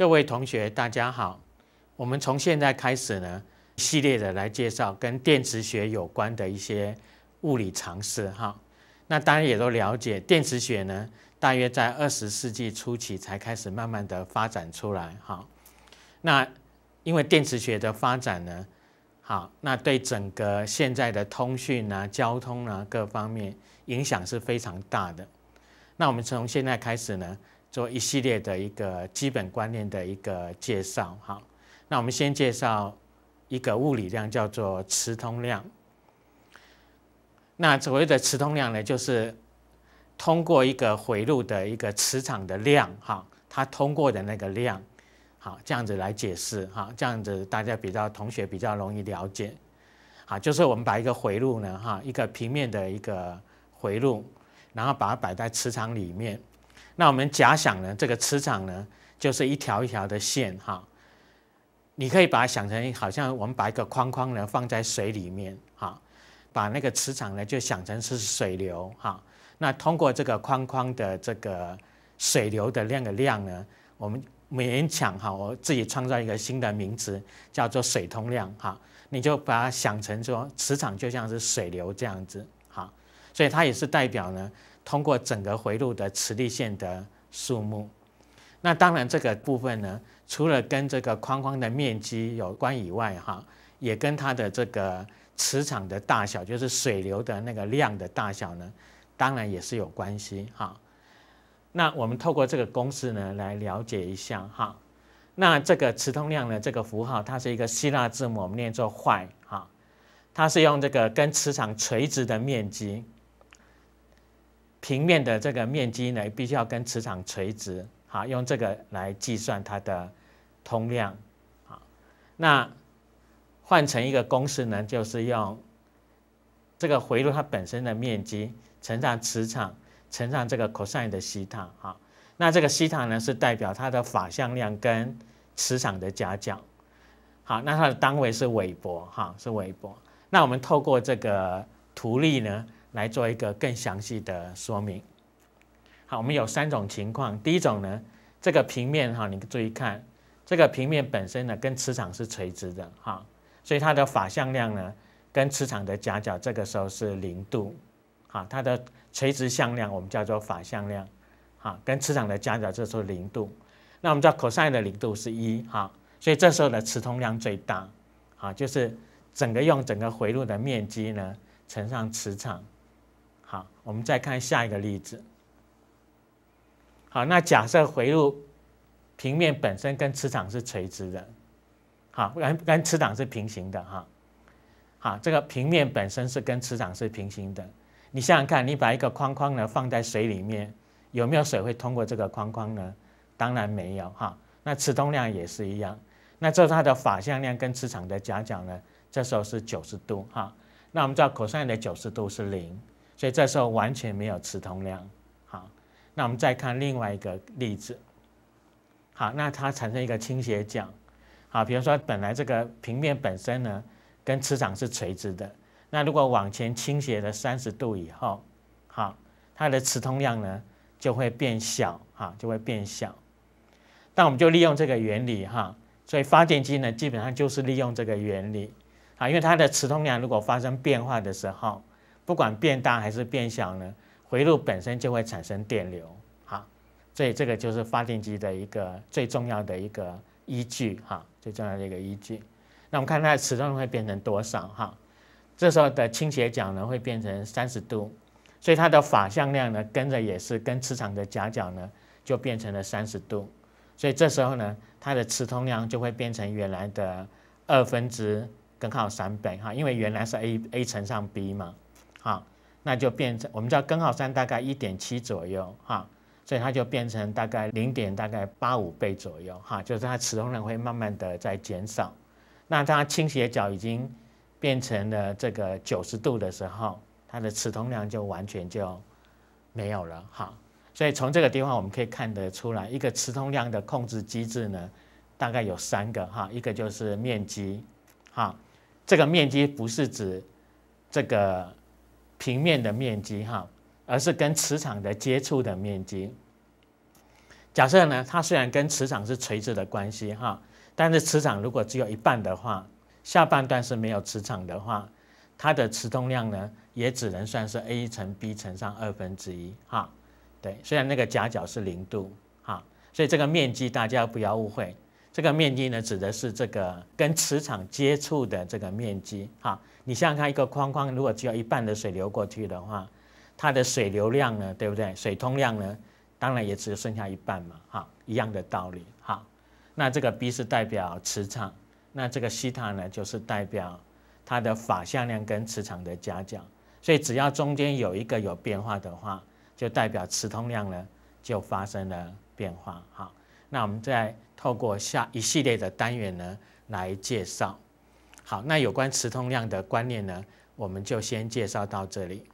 各位同学，大家好。我们从现在开始呢，系列的来介绍跟电磁学有关的一些物理常识。哈，那大家也都了解，电磁学呢，大约在二十世纪初期才开始慢慢的发展出来。哈，那因为电磁学的发展呢，好，那对整个现在的通讯啊、交通啊各方面影响是非常大的。那我们从现在开始呢。做一系列的一个基本观念的一个介绍哈，那我们先介绍一个物理量叫做磁通量。那所谓的磁通量呢，就是通过一个回路的一个磁场的量哈，它通过的那个量，好这样子来解释哈，这样子大家比较同学比较容易了解，好，就是我们把一个回路呢哈，一个平面的一个回路，然后把它摆在磁场里面。那我们假想呢，这个磁场呢，就是一条一条的线哈。你可以把它想成，好像我们把一个框框呢放在水里面哈，把那个磁场呢就想成是水流哈。那通过这个框框的这个水流的量的量呢，我们勉强哈，我自己创造一个新的名词叫做水通量哈。你就把它想成说，磁场就像是水流这样子哈，所以它也是代表呢。通过整个回路的磁力线的数目，那当然这个部分呢，除了跟这个框框的面积有关以外，哈，也跟它的这个磁场的大小，就是水流的那个量的大小呢，当然也是有关系哈。那我们透过这个公式呢来了解一下哈。那这个磁通量呢，这个符号它是一个希腊字母，我们念作坏，哈，它是用这个跟磁场垂直的面积。平面的这个面积呢，必须要跟磁场垂直，好，用这个来计算它的通量，好，那换成一个公式呢，就是用这个回路它本身的面积乘上磁场乘上这个 cosine 西塔，好，那这个西塔呢是代表它的法向量跟磁场的夹角，好，那它的单位是韦伯，哈，是韦伯。那我们透过这个图例呢。来做一个更详细的说明。好，我们有三种情况。第一种呢，这个平面哈，你注意看，这个平面本身呢，跟磁场是垂直的哈，所以它的法向量呢，跟磁场的夹角这个时候是零度，哈，它的垂直向量我们叫做法向量，哈，跟磁场的夹角这时候零度，那我们叫 cosine 的零度是一哈，所以这时候的磁通量最大，啊，就是整个用整个回路的面积呢乘上磁场。好，我们再看下一个例子。好，那假设回路平面本身跟磁场是垂直的，好，跟跟磁场是平行的哈。好，这个平面本身是跟磁场是平行的。你想想看，你把一个框框呢放在水里面，有没有水会通过这个框框呢？当然没有哈。那磁通量也是一样。那这它的法向量跟磁场的夹角呢？这时候是九十度哈。那我们知道，cosine 的九十度是零。所以这时候完全没有磁通量，好，那我们再看另外一个例子，好，那它产生一个倾斜角，好，比如说本来这个平面本身呢跟磁场是垂直的，那如果往前倾斜了三十度以后，好，它的磁通量呢就会变小，哈，就会变小。那我们就利用这个原理，哈，所以发电机呢基本上就是利用这个原理，啊，因为它的磁通量如果发生变化的时候。不管变大还是变小呢，回路本身就会产生电流，哈，所以这个就是发电机的一个最重要的一个依据，哈，最重要的一个依据。那我们看它的磁通会变成多少，哈，这时候的倾斜角呢会变成三十度，所以它的法向量呢跟着也是跟磁场的夹角呢就变成了三十度，所以这时候呢它的磁通量就会变成原来的二分之根号三倍，哈，因为原来是 A A 乘上 B 嘛。好，那就变成我们知道根号三大概一点七左右哈，所以它就变成大概零点大概八五倍左右哈，就是它磁通量会慢慢的在减少。那它倾斜角已经变成了这个九十度的时候，它的磁通量就完全就没有了哈。所以从这个地方我们可以看得出来，一个磁通量的控制机制呢，大概有三个哈，一个就是面积哈，这个面积不是指这个。平面的面积哈，而是跟磁场的接触的面积。假设呢，它虽然跟磁场是垂直的关系哈，但是磁场如果只有一半的话，下半段是没有磁场的话，它的磁通量呢，也只能算是 A 乘 B 乘上二分之一哈。对，虽然那个夹角是零度哈，所以这个面积大家不要误会。这个面积呢，指的是这个跟磁场接触的这个面积。哈，你想想看，一个框框，如果只有一半的水流过去的话，它的水流量呢，对不对？水通量呢，当然也只剩下一半嘛。哈，一样的道理。哈，那这个 B 是代表磁场，那这个西塔呢，就是代表它的法向量跟磁场的夹角。所以只要中间有一个有变化的话，就代表磁通量呢就发生了变化。哈。那我们再透过下一系列的单元呢来介绍。好，那有关磁通量的观念呢，我们就先介绍到这里。